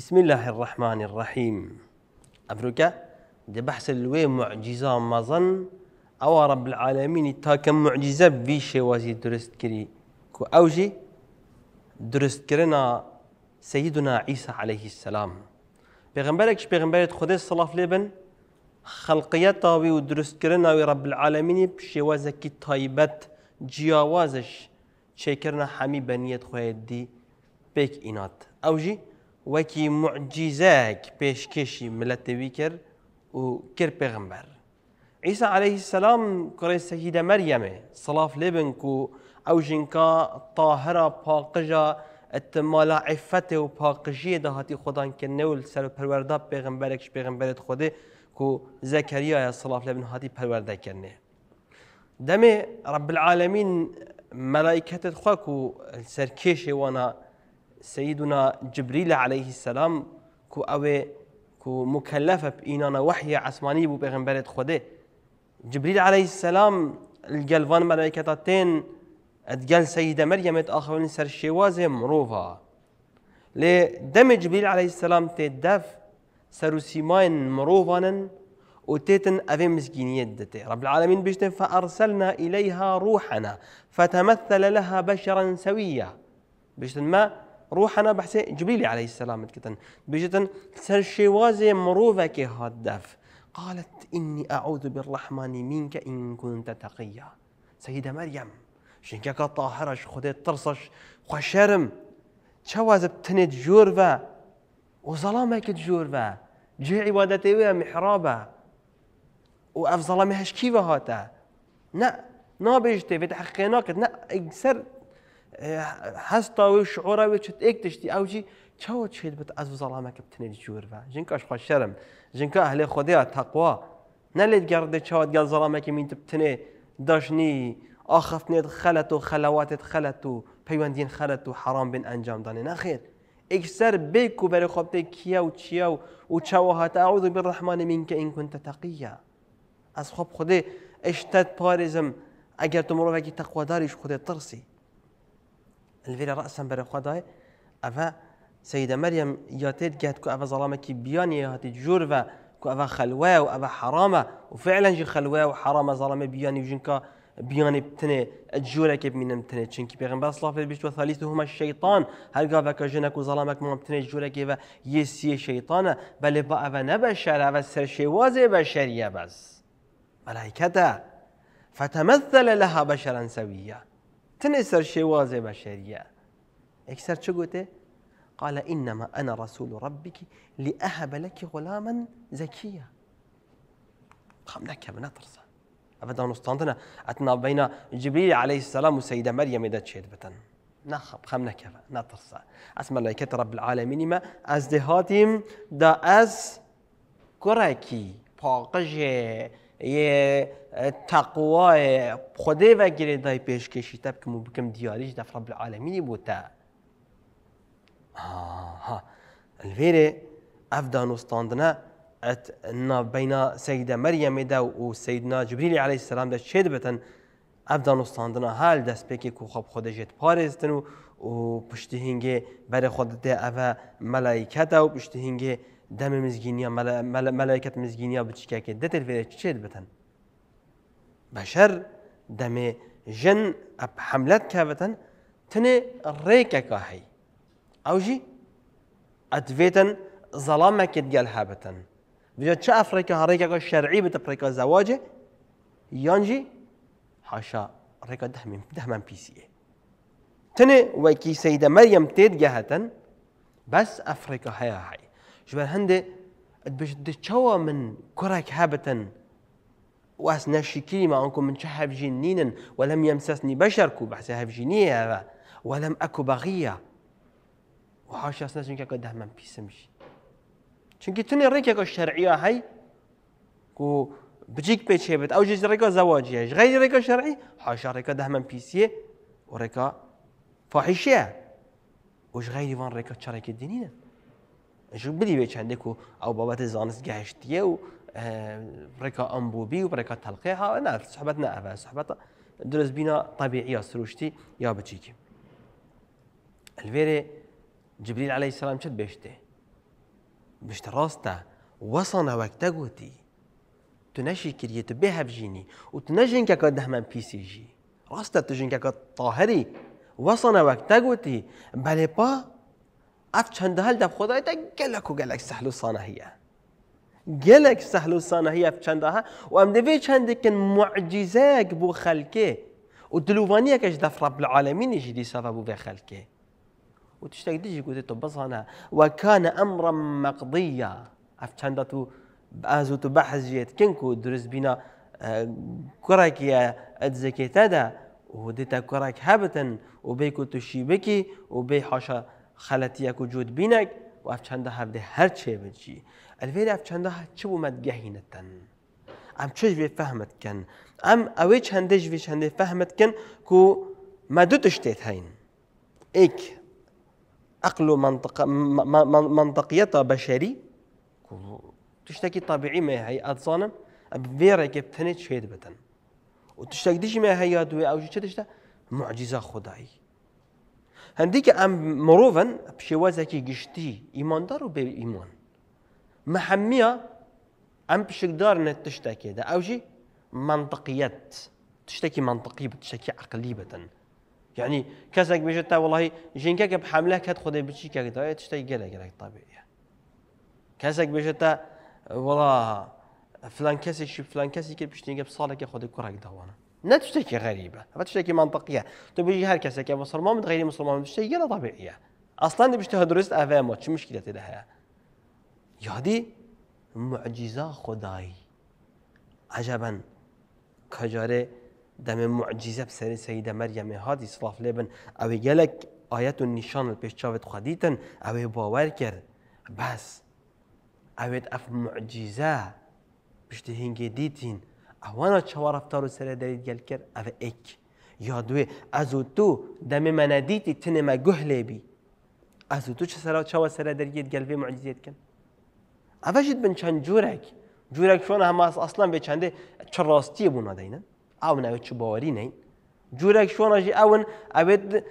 بسم الله الرحمن الرحيم أفريقيا دي بحث الوي معجزة ما ظن أو رب العالمين تا كم معجزة شي وزي درست كري كو أوجي درست كرنا سيدنا عيسى عليه السلام پیغمبرك پیغمبرت الصلاة في لبن خلقية طاوي ودرست كرنا وي رب العالمين بشي كي طيبت جياوازش شكرنا حمي بنيت خويا دي بيك إنات أوجي وكي معجزاك بيش كشي ملەتەوی بيكر و كر پێغمبەر عيسى عليه السلام سيدة مريم کوڕی لبنكو او جنكا طاهرة باقجة اتمالا عفته و باقجية ئەتمالا عیفەتێ و پاقژیە داهاتی خۆدانکردنەوە سەر پەروەەردا خوده كو زكريا يا زەکەریایە لبن هاتي هاتی كنه دمي رب العالمين مەلایکەتت خواک سر كشي وانا سيدنا جبريل عليه السلام كو أوي كو مكلفة بإنانا وحي عثماني بو بغنبرة خده جبريل عليه السلام الجلفان تين اتقال سيدة مريم آخرين سر شوازه مروفا لدم جبريل عليه السلام تدف سرو سيماين مروفان وتيتن أفي مسكينية دتي رب العالمين بيشتن فأرسلنا إليها روحنا فتمثل لها بشرا سويا بيشتن ما روح انا بحسي جبريل عليه السلام متكتن بيجتن سرشيوازي مروفك هدف قالت إني أعوذ بالرحمن منك إن كنت تقيا سيدة مريم شنكك طاهرش خدي ترصش خشرم شواز بتنت جورفا وظلامك جورفا جي عبادتي ويا محرابة وأف ظلامي هشكيفة هاتا نا نا بيجتي تحقيناك نا اكسر هست او شعوره و شعۆراوێکت ئێک تشتی ئەوجی چاوە چێت بێت ئەز زەڵامەکە بتنێت جوورە ژنکەش خۆ شەرم ژنکە هەلێ خۆدەیە گرد چاو گەڕدە چاوات گەل زەڵامەکی من داشنی اخف ئاخفتنێت خەلەت و خلوات خەلەت و پەیوەندین خلت و حرام بن انجام ئەنجامدانێ نەخێت ئیکسەر بێک و بەرە خۆبتێ کیا و چیا و و چاوە هاتە ئەو دو بڕەحمانی من کە ئینکونتە تەقیە ئەس خۆب خودێ ئەشتەت پارێزم ئەگەر تو تقوا داریش خدا ترسی الویرا رأسم بر خدای اوه سیده مريم یاتید گهت که اوه ظلامه که بیانی هاتی جور و که اوه خلوه و اوه حرامه و فعلا جی خلوه و حرامه ظلامه بیانی و جنکا بیانی بتنه جوره که بینم تنه چونکی پیغمبر صلی الله علیه و ثالث هما الشیطان هرگاه و که جنک و ظلامک مام تنه جوره که و یسی شیطانه بله با اوه نبشر اوه سرشواز بشریه بس ملائکته فتمثل لها بشرا سویه تنسر سەر بشرية بە شو یەکسەر قال إنما أنا رسول ربك لأهب لك غلاما زكيا قام لك من ترسى أبدا نستنطنا أتنا بين جبريل عليه السلام وسيدة مريم إذا تشيد بتن نخب خم نكفى نترسى الله ملائكة رب العالمين ما أزدهاتهم دا أز كراكي باقجي یه تقوای خدای و گریدای پیش کشیده که مو بکم دیاریش دف رب العالمینی بوده آها الویره اف دانستاندنه ات بین سیده مریم ده و سیدنا جبریل علیه السلام ده چه بتن اف دانستاندنه هل دست پیکی که خواب خود جد پارستن و و پشتی هنگه بر خود ده او ملائکه ده و پشتی هنگه دەمە مزگینیا مەلایکت مزگینیا بچکێکی دەتر چێت بتەن بەشەر دەمێ ژن ئەپ حملەت کابەتەن تنێ ڕێکێکا هەی ئەو ژی ئەتێتەن زەڵامەکێت گەل هابەتەن بجە چ ئەفرێکە هەڕێکەکە شەرعی بتە پڕێکە زەواجێ یانجی حاشا من ده من پیسیە تنێ وەکی سەیدە مەریەم تێت گەهەتەن بس ئەفرێکە هەیە هەی هندي هەندێ چاوە من کوڕێک هابەتەن واس ناشي ناشكيني أنكم من شحب جنين ولم يمسسني بشركو كو بحث هبجينية ولم أكو بغية وحاشا سنسنك كاكو دهما بيسمشي شنكي توني ريكا كو الشرعية هاي كو بجيك بيت شيبت أو جيز ريكا زواجية غير ريكا شرعي حاشا ريكا دهما بيسية وريكا فاحشية وش غير فان ريكا شرعي الدينينا شو بدي بيش عندك او بابات زانس جاهشتيه و آه، بريكا انبوبي وبريكا تلقيها انا صحبتنا افا صحبتها درس بينا طبيعية سروشتي يا بتشيكي الفيري جبريل عليه السلام شد بيشته بيشت راسته وصلنا وقت قوتي تنشي كريه تبيها بجيني وتنجن كاكا دهمان بي سي جي راسته تجن كاكا طاهري وصلنا وقت قوتي بالي با إيه اف چند ئەف چەندە هەلدە خۆدایدا گلک و گەلک سەحل و سانە هەیە. گەلک سەحل و سانە هەیە چەندەها و ئەم دەبێ چەندێکن معجیزەیەک بۆ خەلکێ و دلووانیەکەش دەفرە بالعاالەمینی ژی دیسەە بوو بێ خەلکێ. و تشتێک دژی گوتێتەوە بزانە وەکانە ئەمڕە مەقضە ئەف چەندەت و ئازوت و بەحەزیێت کنک و دروستبیە کوڕێکە ئەدزەکێتەدا و آه، دیتا کوڕێک هبتن و بێ کوتوشی شیبکی و بی حاشا خلەتیەک و جوود بینێک و ئەف چەندە هەردێ هەر چێ بجی ئەلێر ئەف چەندە چ بوومەت گەهینەتەن ئەم چش بێ فەحمتکەن ئەم چنده چەندەش وی چەندێ فەحمتکەن و مەدو شتێت هەین ئیک ئەقل و منطقیەتە بەشەری تشتێکی می مێ هەیە اب ویر بێڕێکێ بتنی شێت بتن و تشتێک دیژی می هەیە دوێ ئەوژی چه تشتا معجزە خدایی هنديك ام مروفن بشوازه كي جشتي ايمان دارو بي ايمان محميه ام بشك دار نت دا اوجي منطقيات تشتكي منطقي بتشتكي عقلي بتن يعني كزك بيجتا والله جينك كب حمله كات خدي بشي كاك دا تشتكي جلا جلا طبيعي كزك بيجتا والله فلان كاسي شي فلان كاسي كي بشتي جاب صالك خدي كرهك دوانه لا تشتێکی غەریبە ئەمە تشتێکی منطقیە تو طيب بژی هەر کەسێکی مسلمان غیری مسلمان تشتێکی گەلە طبیعیە ئەسلان بشتە درست ئەڤێمە شو مشكلة لها؟ يهدي معجزة خداي عجبا عجەبەن دم معجزة بسر سيدة مريم هادي صلاف لبن أو يجلك آيات النشان و نیشان پێش چاوێت خەدیتن ئەوێ باوەەر کرد بەس ئەوێت ئەف معجیزە اوانا چوارفتارو سره دارید گل کر او ایک یادوه ازو تو دم مندیتی ما گوه لیبی ازو تو چه سره چوار سره دارید گل وی معجزیت کن او جد بن چند جورک جورک شوان همه اصلا به چنده چه راستی بونا دینن او نوی چه باوری نین جورک شوان اجی اون اوید ابد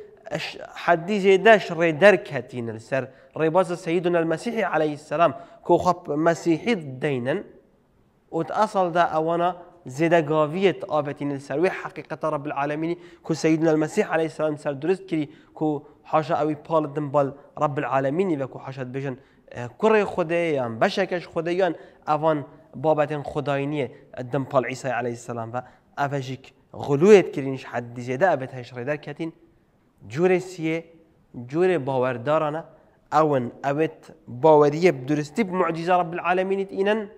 حدي زيداش ريدر كاتين ری باز سیدون المسیح علیه السلام خب مسیحی مسيحي و اصل دا أوانا زدگاویت آفتین سر و حقیقت رب العالمین کو سیدنا المسیح علیه السلام سر درست کری کو حاشا اوی پال دنبال رب العالمین و کو حاشت بجن کره آه، خوده یا بشکش خوده یا اوان بابت خداینی دنبال عیسی علیه السلام و اوجیک غلویت کرینش حد زیده ابت هش ریدر کتین جور سیه جور باوردارانه اون اوت باوریه بدرستی بمعجزه رب العالمین اینن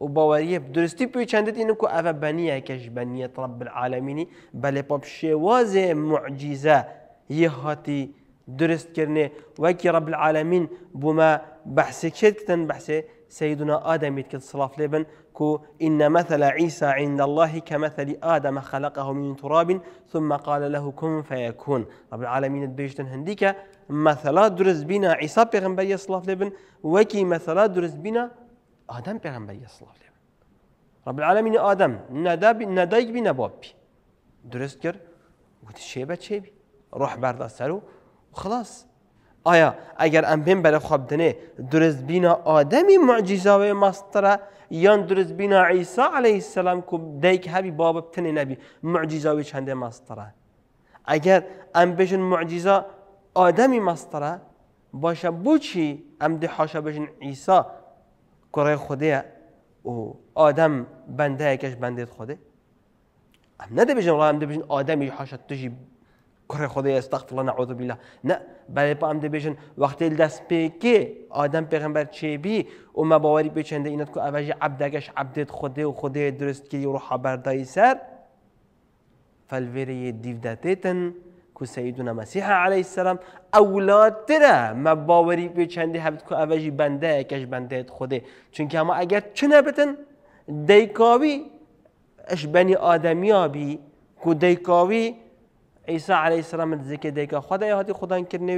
و بدرستي درستی پی چندت اینو که اوه بنیه کش بنیه رب العالمینی بله پاپ شواز معجزه يهاتي درست كرني وكي رب العالمين بما بحث کت بحث سيدنا آدم يتكت صلاف لبن كو إن مثل عيسى عند الله كمثل آدم خلقه من تراب ثم قال له كن فيكون رب العالمين بيشتن هنديك مثلا درز بنا عيسى بيغنبري صلاف لبن وكي مثلا درز بنا Adem peğəmbəriyə sallallahu əleyhi Rabbil alemin Adem nə də nə də bir nə bab. Dürüstgər و شیبه چی بی روح برد سر و خلاص آیا اگر ام بین بر خواب دنه درست بینا آدمی معجزه و مستر یا درست بینا عیسی علیه السلام کو دیک هبی باب تنه نبی معجزه و چنده مستر اگر ام بشن معجزه آدمی مستر باشه بو چی ام دحاشا بشن عیسی گوڕی خودەیە و ئادەم بەندایەکەش بەندێت خودێ ئەم نەدەبێژن ڕام دەبژین ئادەمی حەشە توژی کوڕی خودی ئێستاختڵە نەعوت بیلا نە بەێ پام دەبێژن وەختی دەست پێکێ ئادەم پێغمبەر چێبی ومە باوەری بچێندە ئینەت کو ئەبژی عبدەگەش عبدێت خودێ و خودێ درستکردی و ڕحەبەردایی سەر فەلێری دیودەتێتن کو سیدنا مسیح علیه السلام اولاد داره ما باوری به چندی هفت که اوجی بنده کش بنده خوده چون که اما اگر چه نبتن دیکاوی اش بنی آدمیا بی که دیکاوی عیسی علیه السلام ذکر دیکا خدا یا هاتی خدا کرنه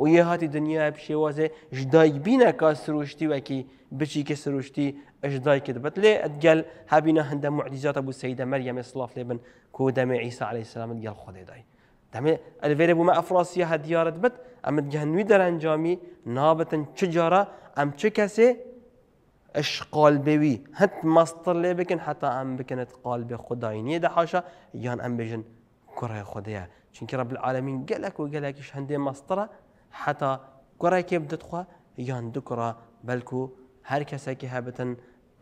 و یه هاتی دنیا بشه واسه جدای بینه که سروشتی و کی بچی که سروشتی اجدای کد بتلی اتقل هبینا هنده معجزات ابو سیده مريم اصلاف لبن که دم عیسی علیه السلام اتقل خدا دای دمی ئەلێرە بوم افراسی هدیارت بد ئەمە گەهنووی در انجامی نابتن جارە ام چه کسی اش قالبوي هت مصدر لی بکن حتی ام بکنت قلب خداينيه ده حاشا یان ام بجن كره خديا چونكي رب العالمين و وقالك ايش مصدره حتی کره كره بدت دتخوا یان دکره بلکو هر کسی که هبتن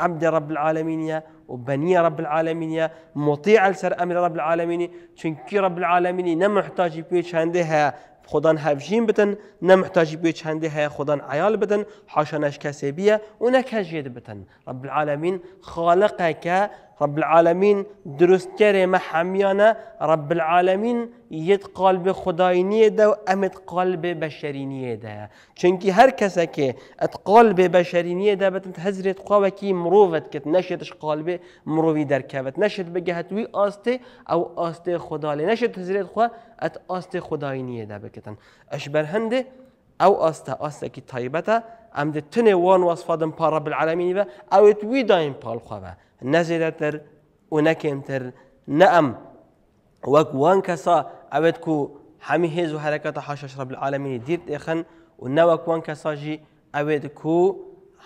عبد رب العالمين يا وبني رب العالمين يا مطيع لسر أمر رب العالمين چونكي رب العالمين نمحتاج بيش عنده خدان هفجين بتن نمحتاج بيش عنده خدان عيال بتن حاشا نشكسي بيه ونكاجيد بتن رب العالمين خالقك رب العالمين دروستکر كري محميانا رب العالمين يد قلب خداينية ده و امت قلب بشرينية ده چونکی هر کسی که ات قلب بشرينية ده بتنت هزرت قوه کی مروفت كت نشتش قلب مروفي در كوت نشت بجهت وي آسته او آسته خدا لی نشد هزرت خواه ات آسته خداينية ده بكتن اشبر هنده او آستا آستا كي طيبتا أمد ده تنه وان وصفادم پا رب العالمين با او تويدا وی دایم پال خواه نە زیاتر و نەکەمتر نە ئەم وەک وان کەسە ئەوێت و هەمی هێز و هەرەکەتە حشرب العالمینی دیت دێخن و نەوەک وان کەساژی ئەوێت کو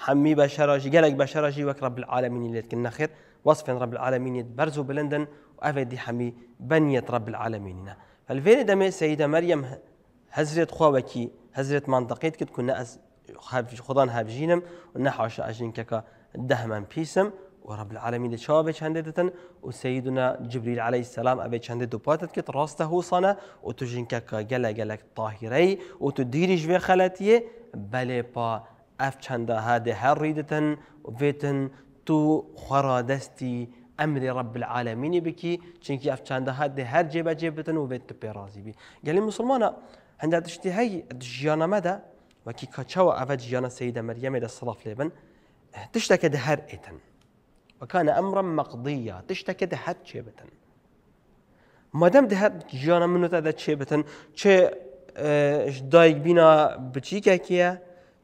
هەمی بە شەراژی گەلێک بە شەراژی وەک رب العالمینی لێتکن نەخێت وصف رب العالمين برز بلندن وأفدي حمي بنية رب العالمين فالفين دمي سيدة مريم هزرت خواوكي هزرت منطقيت كنت كنا أز خدان هاب جينم ونحوش أجين كاكا دهما بيسم ورب العالمين شابه دتن و سيدنا جبريل عليه السلام أبي چند دوباتت كت راسته هو صنع و تو جنكا جلا جلا طاهري و تو ديرش في خلاتيه بلي با اف چند هاد هر ريدتن و فيتن تو خرادستي امر رب العالمين بكي چنكي اف چند هاد هر جيبه جيبتن و فيت تو بيرازي بي قال المسلمانا عند تشتهي جيانا مدى وكي كاتشاوا افا جيانا سيدة مريم دا الصلاة لبن تشتكي دهر ايتن وكان امرا مقضيا تشتكي ده هات شيبتن ما دام ده هات جانا منو تا ده شيبتن آه، چه اش دایک بینا بچیکه کیه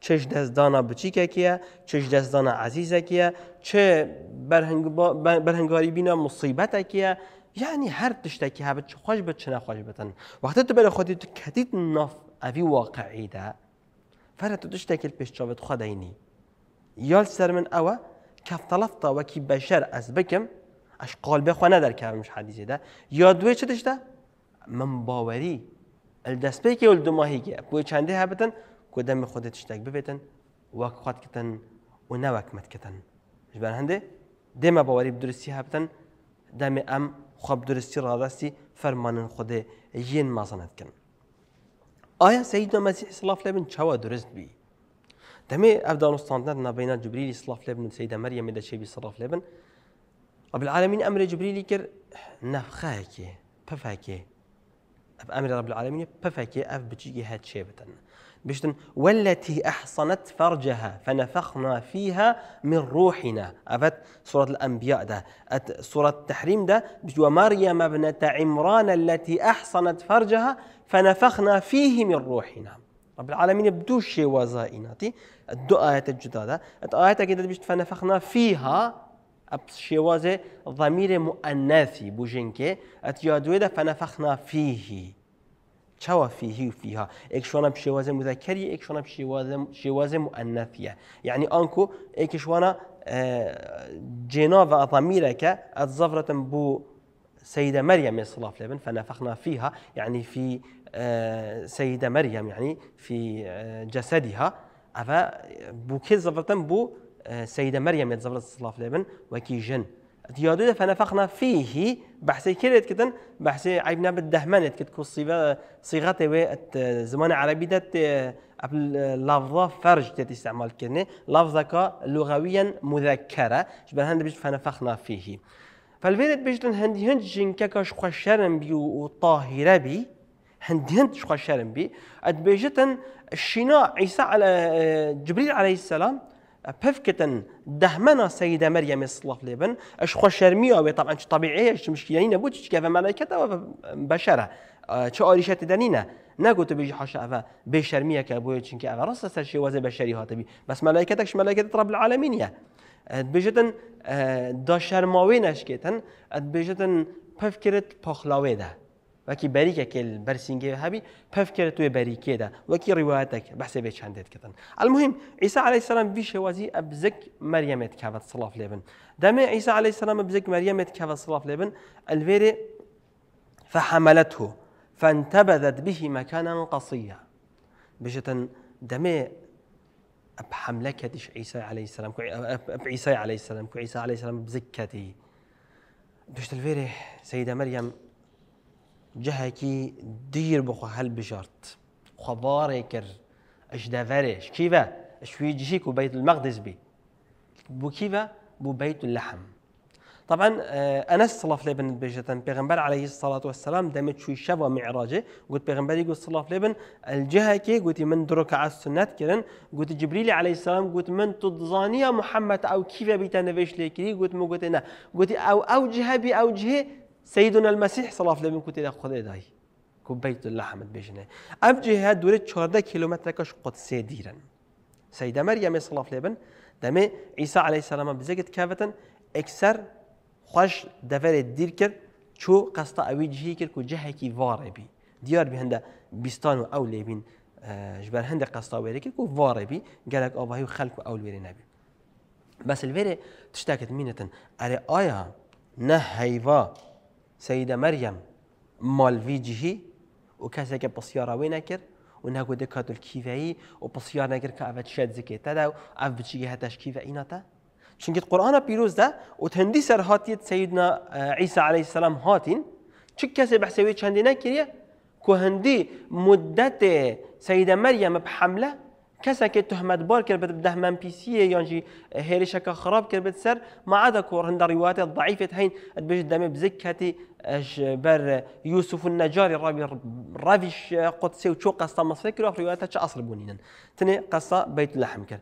چش دستدانا بچیکه کیه چش دستدانا عزیزه کیه چه برهنگ برهنگاری بینا مصیبت کیه یعنی هر تشتکی هبت چه خوش بت چه نخوش بتن وقتی تو بره خودی تو کدید نف اوی واقعی ده فرد تشتكي تشتکی پیش چابت خداینی یال سر من اوه کفتلف تا وکی بشر از بکم اش قلب خو ندار در کمش حدیثه ده یاد وی چه ده من باوری ال پی که ولد ماهی که بو چنده هبتن کدام خودت شتک ببیتن و خود کتن و نه وک مت کتن جبر هنده دم باوری ها هبتن دم ام خواب درستی را دستی فرمان خود یین مازنت کن آیا سید مسیح صلاف لبن چوا درست بی؟ دەمێ ئەفدانستاندەر نابینا بين جبريل صلاف لبن سيده مريم اذا شيء لێ لبن رب العالمين امر جبريل كر نفخاكي بفاكي بأمر رب العالمين بفاكي اف بچیگی هات شيء بتن بشتن والتي أحصنت فرجها فنفخنا فيها من روحنا أفت سورة الأنبياء ده أت سورة التحريم ده بجوا مريم ابنة عمران التي أحصنت فرجها فنفخنا فيه من روحنا رب العالمين بدوش شيء وزائناتي آيات الجدادة الآيات كده بيش تفنفخنا فيها شوازة ضمير مؤنثي بوجنكي أتجادوه ده فنفخنا فيه چوا فيه وفيها ايك شوانا بشواز مذكري ايك شوانا بشواز مؤنثية يعني أنكو ايك شوانا آه، جناب ضميرك الزفرة بو سيدة مريم عليه وسلم فنفخنا فيها يعني في آه، سيدة مريم يعني في آه، جسدها افا ئەە بووکێ زەڵەتەن بوو آه، سەیدە مەریەمێت زەڵت سلااف لێبن وكي جن ديادو فنفخنا فيه بحسي كرت كتن بحسي عيبنا بالدهمان كت كو صيغته و آه، زمان عربي دت آه، لفظة فرج تت استعمال كرني لفظة كا لغويا مذكرة شبه هند بيش فنفخنا فيه فالفيدت بيجتن هندي هند جنكا كاش خوشرن بي وطاهرة بي هندي هند شخوشرن بي اد بيجتن الشناع عيسى على آه، جبريل عليه السلام آه، بفكتن دهمنا سيدة مريم صلى الله عليه وسلم اش خوش شرميه طبعا طبيعيه مش يعني نبوت كيف ملائكه بشره آه، شو اريشت تدنينا نگوتو بيجي حاشا اوه بشرميه شرمیه که بوی راس که اوه وزي بشري شوازه بس ملائكتك بی ملائكه رب العالمين يا العالمینیه بیجتن دا شرماوی نشکیتن بیجتن بفكرت پاخلاوی ده وەکی بەریکەکە بەرسنگێ هەبی پەفکرد توێ وكي روايتك ڕیواتەك بەحسێ بێ كتن المهم عيسى عليه السلام وزي أبزك مريم كافة صلاة لابن دەمێ عيسى عليه السلام أبزك مريم كافة صلاة لابن الفيري فحملته فانتبذت به مكانا قصيا بشتن دم اب عيسى عليه السلام اب عيسى عليه السلام عيسى عليه السلام بزكتي بشت الفيري سيده مريم جهكي دير بخو هل بجارت خباري كر اش دافريش كيفا اش جيك بيت المقدس بي بو كيفا بو بيت اللحم طبعا آه، انس صلاف لابن بيجتن بيغمبر عليه الصلاه والسلام دامت شوي شبه معراجه قلت بيغمبر يقول صلاف لابن الجهه كي قلت من درك على السنة كرن قلت جبريل عليه السلام قلت من تضزاني محمد او كيفا بيتنفيش لي ليكري قلت مو قلت انا قلت او او جهه بي او جهه سيدنا المسيح صلى الله عليه وسلم خدا دای کو بیت الله حمد بجنه ام جهه دوره 14 كيلومتر كش کیلومتر کش قدسی دیرن سیده مریم صلاف لبن دمه عيسى عليه السلام بزگت كافتا أكثر خش دفر الديركر شو قصة أوي اوی كو کرد که جهه کی واره بی دیار بی او ليبين آه، جبر هنده قصة اوی کرد که واره بی گلک آباهی و خلق نبي بس الفيري تشتاكت مينة أري آیا آية نهيفا سيدة مريم مال في جهي وكاسك بسيارة بصيارة وينكر ونها قد كاتو الكيفي وبصيارة نكر كافت شاد زكي تدا وأف بتشي هتاش كيف ايناتا شنك القرآن بيروز ده وتهندي سر هاتية سيدنا آه، عيسى عليه السلام هاتين شك كاسي بحسوي نكر كو هندي مدة سيدة مريم بحملة كسا كي تهمت بار كر بد دهمن بيسية يانجي شكا خراب كر بد سر ما عدا كور هندا روايات ضعيفة هين بيج دمي بزكتي بر يوسف النجاري رابي رافيش قدسي وشو قصة مصرية كلو رواية تش أصل بونينا تني قصة بيت لحم كر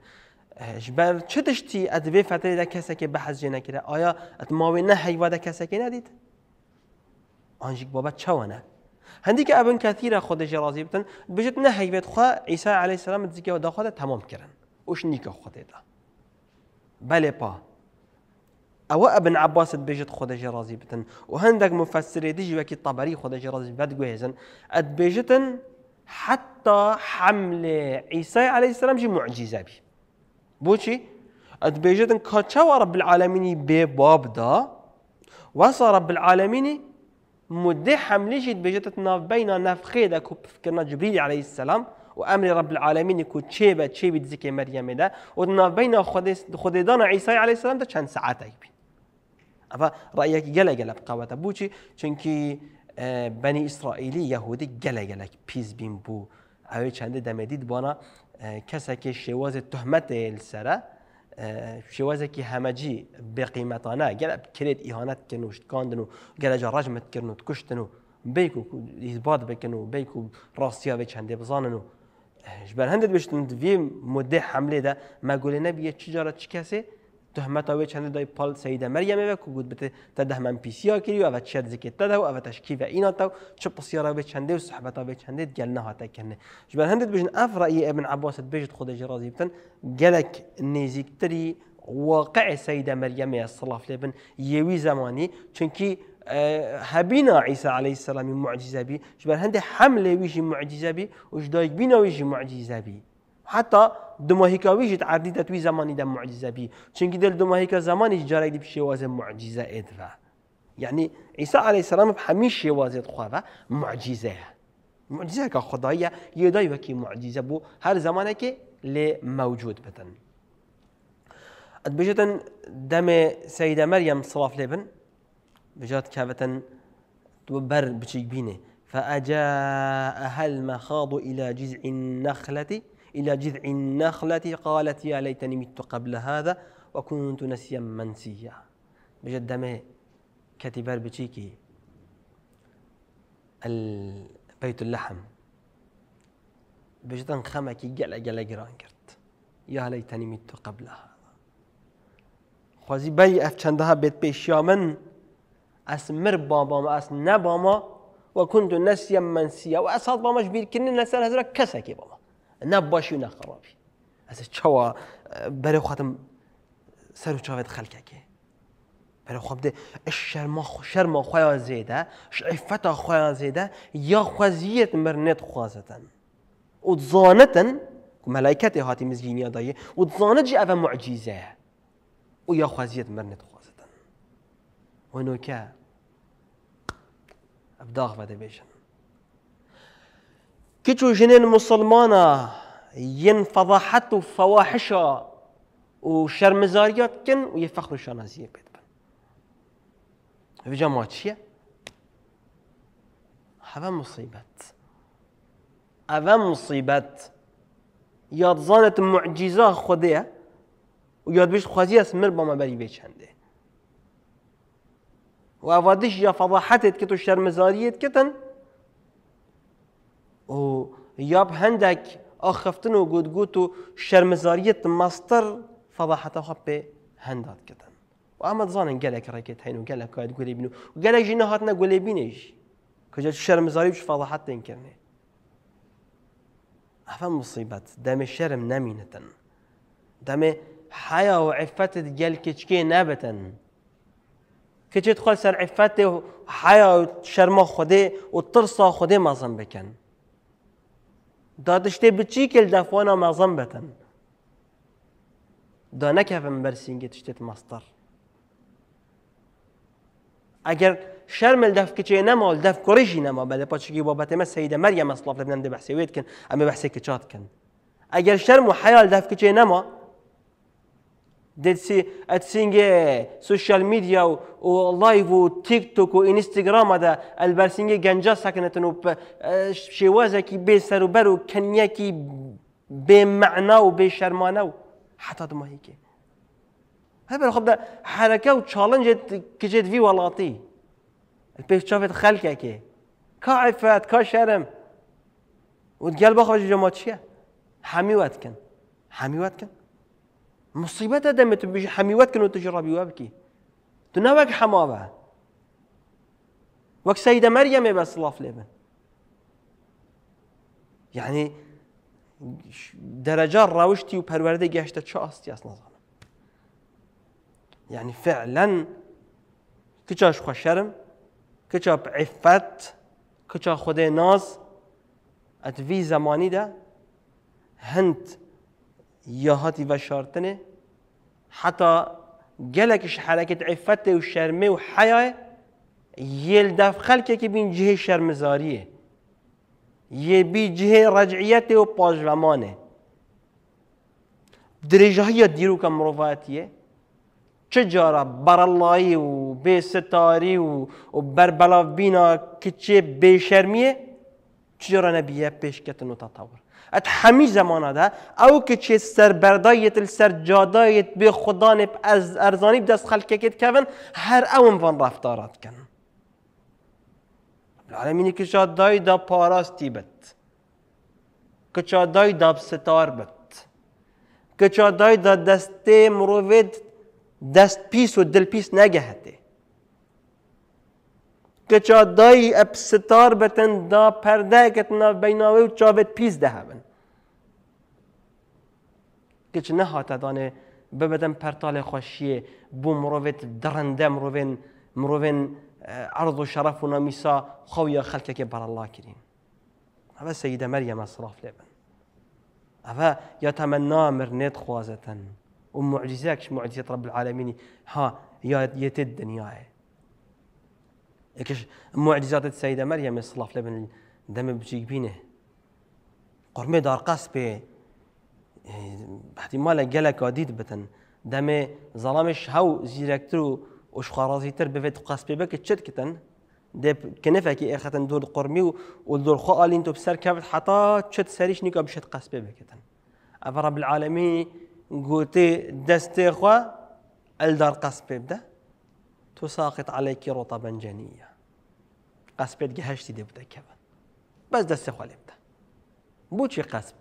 جبر چتشتي ادبي فتره دا كسكي بحث جينا كده آيا أتماوينا نه حيوا دا كسكي ندید آنجيك بابا تشوانا هنديك ابن کثیر خود جرازي بتن بجت نه بيت خوا عيسى عليه السلام دیگه و دا تمام كرن وش نيكا خود دا بله پا او ابن عباس بيجت خد جرازي بتن و هەندێک مفەسرێ دژیوەکی تەبەری خۆدەژێ ڕازی بەدگوێزن ئەتبێژتن حتى حمل عيسى عليه سلامجی معجیزەبی بۆچی؟ ادبيجتن كاتشا رب العالمين بێ دا وەسا رب مدي مدة حمليش بيجت بين نفخيدا كو جبريل عليه السلام وامر رب العالمين كو تشيبه تشيبه زكي مريم ده ودنا بين خدي دانا عيسى عليه السلام ده كان ساعات يبي اوه رأيك جل جل بقوة تبوشي چونکی بنی إسرائيلي يهودي جل جل پیزبین بين بو اوه چند دمديد بانا که شواز تهمت السرة شوازه که همه جی به قیمتانه گل کرد ایهانت کرد و شتکاندن و گل جا راجمت کرد و تکشتن و بیکو ایزباد راستیا و بیکو راستی ها به چنده بزانن و جبر مده حمله ده مگولی نبیه چی جارت کسی؟ تهمت آوی چند دای پال سید مریم و کو گود بته تده من ها کری و چد زکت تده و تشکی و اینا تو چه پسیار آوی چنده و صحبت آوی چنده گل نه هاته کنه جبن هند بجن اف ابن عباس بجد خود جرازی بتن گلک نزیکتری واقع سید مریمه علیه لبن یوی زمانی چونکی هبينا عيسى عليه السلام معجزة بي جبر هندي حملة ويجي معجزة بي وش دايق بينا ويجي معجزة بي حتى دماهيكا ويجد عردي تتوي زماني دم معجزة بي چونك دل دماهيكا زماني جاري دي بشيوازة معجزة ادفا يعني عيسى عليه السلام بحميش شيوازة خوافة معجزة معجزة كخضايا يداي وكي معجزة بو هر زمانك لي موجود بتن بجتن دم سيدة مريم صلاف لبن بجات كابتن تبر بشيك بيني فأجاء هل مخاض إلى جذع النخلة إلى جذع النخلة قالت يا ليتني مت قبل هذا وكنت نسيا منسيا بجد دمي كتبار بشيكي البيت اللحم بجد خمكي جل جل جران كرت يا ليتني مت قبل هذا خوزي بي أفتشندها بيت بيشامن اس پیش من از مر بابام از نباما و کنتو نسیم منسیا و از هات باماش بیر کنن نەباشی و ناقەڕاوی ئەس چاوە بەرەو خواتم سەر و چاوێت خەلکەکێ بەرە خۆ بدێ شەرمە شەرمە خۆیان زیده شعفت خۆیان زیده یا خوازیەت مرنت خوازەتەن و که مەلایکەتی هاتی مزگینیا دایە و جی ئەە معجیزەیە و یا مرنت خوازیەت مرنێت خوازەتەن وەنۆکە ئەبداغ بەدەبێژن كتو جنين مسلمانا ين فضاحت وفواحشة وشرمزاريات كن ويفخر شانازية بيت بن في جماعة شيء هذا مصيبت هذا مصيبت ياد زانت معجزه خوده و یاد بیش خوازی از مر با ما بری و اوادش یا فضاحتت كتو تو كتن کتن یاب هندک آخفتن و قد قوتو شرمزارية مصدر خب به هندات کدن و اما كتن وأما تظن قالك راكيت هين وقالك قاعد قولي بينو وقالك جينا هاتنا قولي بينيش شرمزاری شرمزاري فضاحت فضاحة تنكرني أفهم مصیبت دم شرم نمینتن دم حیا و عفت قال كتشكي نبتن كتشي تدخل سر عفت حیا و شرم خوده و وترصه خوده ما بکن دا تشتي بچيك الدفوانا مغزم بتن هم نكفن برسينجي تشتيت مصدر اگر شرم دف کچه نما دف كوريجي نما بلا باتشكي بابت ما السيدة مریم اصلاف لبنان دي وید کن اما بحسي کن اگر شرم وحيال الدف كتشي نما دتسي اتسينجي سوشيال ميديا و لايف و تيك توك و انستغرام هذا البرسينجي جنجا ساكنتن شيوازا كي بي سروبر وكنياكي بمعنى و حتى دما هيك هبل خب حركه وتشالنج كجد في ولاطي البيش شافت كا كعفت و وتقلب اخرج جماعه حمي واتكن حمي واتكن ما دمت حميوات كنو تجربي وابكي تناوك حمابة وك سيدة مريم بس لاف في يعني درجة روشتي وبرواردة جاشتة شاست يا نظام يعني فعلا كتاش خو شرم كتاب عفت كتشا خودي ناز ات في زماني ده هند يهاتي وشارتني حتی گلکش حرکت عفته و شرمه و حیاه یل دف خلکه که بین جهه شرمزاریه یه بی جه رجعیت و پاجوامانه درجهی دیروک مروفاتیه چه جارا برالایی و به ستاری و, و بربلاو بینا که چه بشرمیه چه جارا نبیه پیشکتن و تطور ات همی زمانه ده او که چه سر جادایت به خدا از ارزانی دست خلقه کت هر اون وان رفتارات کن العالمینی که شادای دا پاراستی بد که چادای دا ستار بد که چادای دا دسته مروید دست پیس و دل پیس نگهته که چا دایی ستار بتن دا پرده کتنا بیناوی و چاوت پیز ده هبن که چه نه هاته دانه ببدن پرتال خوشیه بو مروویت درنده مرووین مرووین اه، عرض و شرف و نمیسا خویا خلکه که بر الله کرین اوه سیده مریم اصراف لبن اوه یا تمنا مرنت خوازتن و معجزه معجزه رب العالمین ها یا یت دنیاه ئەکەش معجزاتت سەیدە مەریەمە سڵاف لە بن دم بچیک بینێ قڕمێ دارقاس پێ احتمال گەلێکا دیت بتن دەمێ زەڵامش هەو زیرەکتر و ئۆشخوارازیتر ببێت قاس پێ بکە چت کتن دێکنفێکی ئێخەتەن دۆر قڕمی و و دۆرخۆ ئالین تۆ بسر کەوت حتا تشد سريش نيكو بشد قەس پێ بکەن ئەڤڕە بالعاالەمی گوتی دەستێخوا ئەلدار قەس پێ بدە تساقط عليك رطبا جنيا قصب قهشتي دي بدا كبن بس دست خوالي بدا بوچي قصب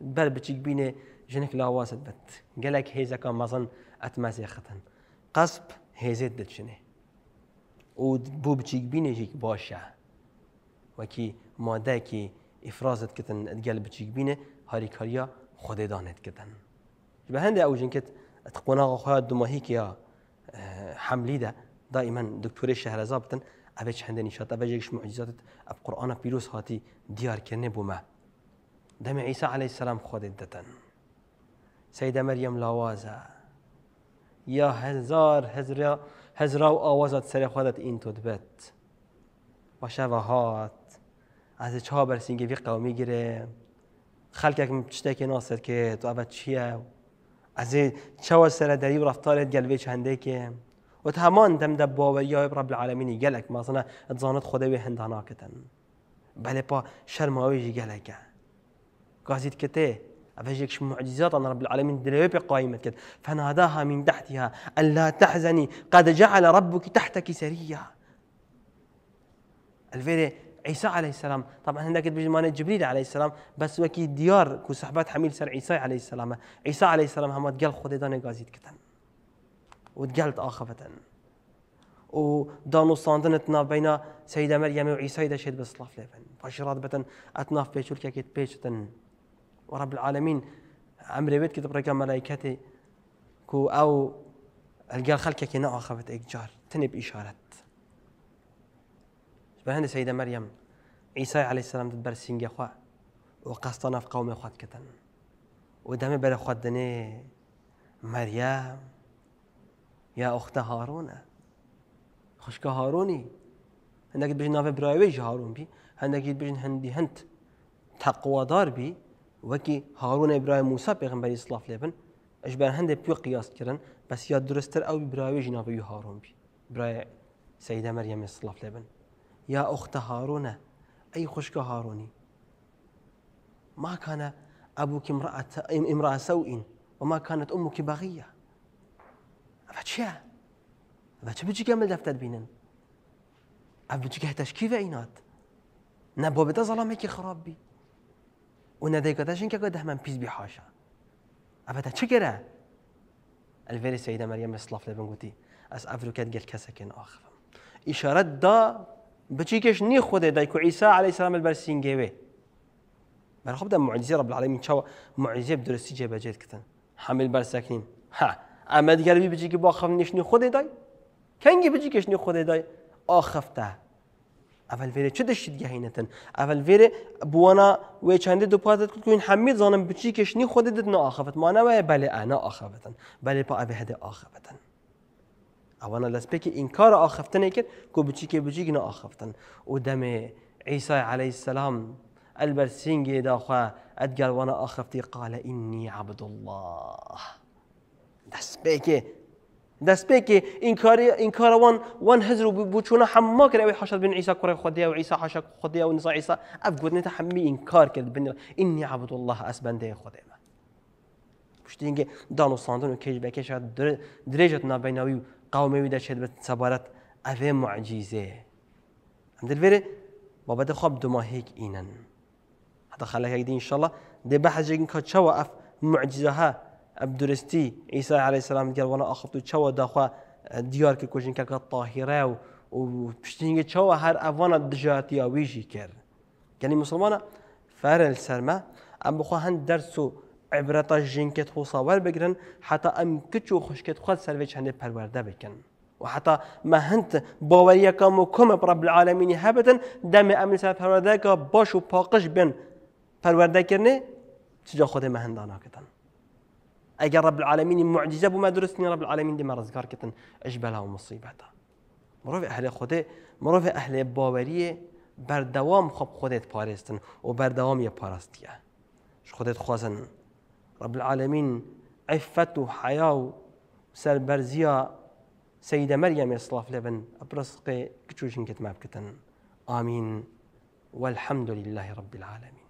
بل بتشيك بيني جنك لا واسد بت قالك هيزا كان مظن اتمازي ختن قصب هيزت دتشني ود بو بتشيك بيني جيك باشا وكي ماداكي افرازت كتن اتقال بتشيك بيني هاري كاريا دانت كتن بهند او كت اتقونا خويا دماهيك يا حمليدا دائما دكتور شهرزابتن ئەبێ هەندە نیشات ئەبە ژێکش معجزاتت ئەب قورآانە پیرۆز هاتی دیارکردێ بوومە دەمە ئیسا عليهەی سەسلام خۆدت دەتەن سەیدە مەریەم لاوازە یا هزار هەزرا و ئاوازات سەرێ خودت ئین تۆ دەبێت باشەوە هات ئەز چا بەرسینگەوی قەومی گرێ خەلکێکم شتێکی ناسەرکێت و ئەبە چییە و از این چه چاوە سەرەدەری و ڕفتارێت گەلبێ هەندێکێ وت هەمان دەمدە باوەریای ڕب العالمینی گەلک ماسنە ئەزانت خۆدەوێ هەنداناکەن بەێ پا شەرماوێژی گەلەکە کته کتێ أفجيكش معجزات أن رب العالمين دلوبي قائمة كده فناداها من تحتها ألا تحزني قد جعل ربك تحتك سريا الفيري عيسى عليه السلام طبعا هناك بيجي مانا جبريل عليه السلام بس وكي ديار كو صحبات حميل سر عيسى عليه السلام عيسى عليه السلام هما تقال خدي داني غازيت كتن وتقالت آخفتن ودانو صاندن اتناف بين سيدة مريم وعيسى دا شهد بصلاف لبن فاشرات بتن اتناف بيشول كاكيت بيشتن ورب العالمين عمري بيت كتب رقم ملائكتي كو او القال خلقك نوع خفت اجار تنب اشارت بهند سيدة مريم عيسى عليه السلام تدبر سينجا خوا وقصتنا في قوم خوات كتن ودم دم بر مريم يا أخت هارون خشك هاروني هندك بيجن نافه برايوي هارون بي هندك بيجن هندي هند تقوى دار بي وكي هارون إبراهيم موسى بيغمبر إسلاف لبن اجبر هندي بيو قياس كرن بس يا درستر أو برايوي جنافه هارون بي براي سيدة مريم إسلاف لبن يا أخت هارون أي خشك هاروني ما كان أبوك امرأة, امرأة سوء وما كانت أمك بغية أفتشيا أفتش بجي كامل دفتر بينن أفتش كه تشكيف عينات نبو بدا ظلامك خراب بي ونديك تشين قد من بيز بحاشا أفتش كده الفيري سيدة مريم الصلاف لبنغوتي أس أفرو كد قل كسكن آخر إشارة دا بچیکش نی خوده دای کو بچیکێش نییە خۆدای دایک و بر عليه سلام بەرسینگەوێ بەرخبدا معجززیێ بەڵی چاوە معجززیێ جه جێبەجێت کتن حمل بر بەرسەکنین ها بی دیگەربی بچیکی بۆ خەم نیشتنی خوده دای کنگی کەنگی نی خوده دای آخفته اول ئاخەفتە ئەل فێرە چ دەشت گەهینەتن ئەل فێرە بووەنا وێ چنددە دوپاتت کوین هەمی زانم نا آخفت ما مانەوەە بله انا آخفتن بله پا ئەبێ هەدە ئاخەبەتن اولا لسبيكي انكار اخفتن كد كو بچيكي بچيكنا اخفتن او دم عيسى عليه السلام البرسينجي داخوا ادقال وانا اخفتي قال اني عبد الله دسبيكي دسبيكي انكاري انكار وان وان هزرو بوچونا حما كره حشد بن عيسى كره خديا وعيسى حشا خديا ونسا عيسى افقد نتا حمي انكار کرد بن اني عبد الله اس اسبنده خديا پشتینگه دانستاندن و کج به کش درجت نابیناوی قومي دەچێت بە سەبارەت ئەوێ معجیزێ ئەم دەبێرێ بابەتە خۆ دوماهێک ئینەن هەتا خەلەکەک دی انشاءڵە دێ بە حەجێکن کە چەوە ئەف معجزەها ئەب درستی ئیسا علی سلام گەڵوانە ئاخفت و چەوە داخوا دیار کرد کۆژینکەکە تاهیرە و و پشتینگە چەوە هەر ئەوانە دژاتیاویژی کرد گەنی يعني مسلمانە فەرل سەرمە ئەم بخوا هەند دەرس عبرەتە ژینکت حوساوەەر بگرن حتا ئەم کچ و خوشکت خۆت سەرێک هەندێک پەروەەردە بکەن. وحتى ما هنت باوريكم وكم رب العالمين هبتن دم امن سر پروردگار باش و پاقش بن پروردگارنه تجا خود ما هندانا کتن اگر رب العالمين معجزه بما درست رب العالمين دم رزگار کتن اجبلا و مصیبتا مروف اهل خود مروف اهل باوری بر دوام خب خودت پارستن و بر دوام یه پارستیه خودت خوازن رب العالمين عفته حياو سال برزيا سيدة مريم مەریەم ێسلاف لبن ئەپڕستقێ کچوشن کتماب بکەن آمين والحمد لله رب العالمين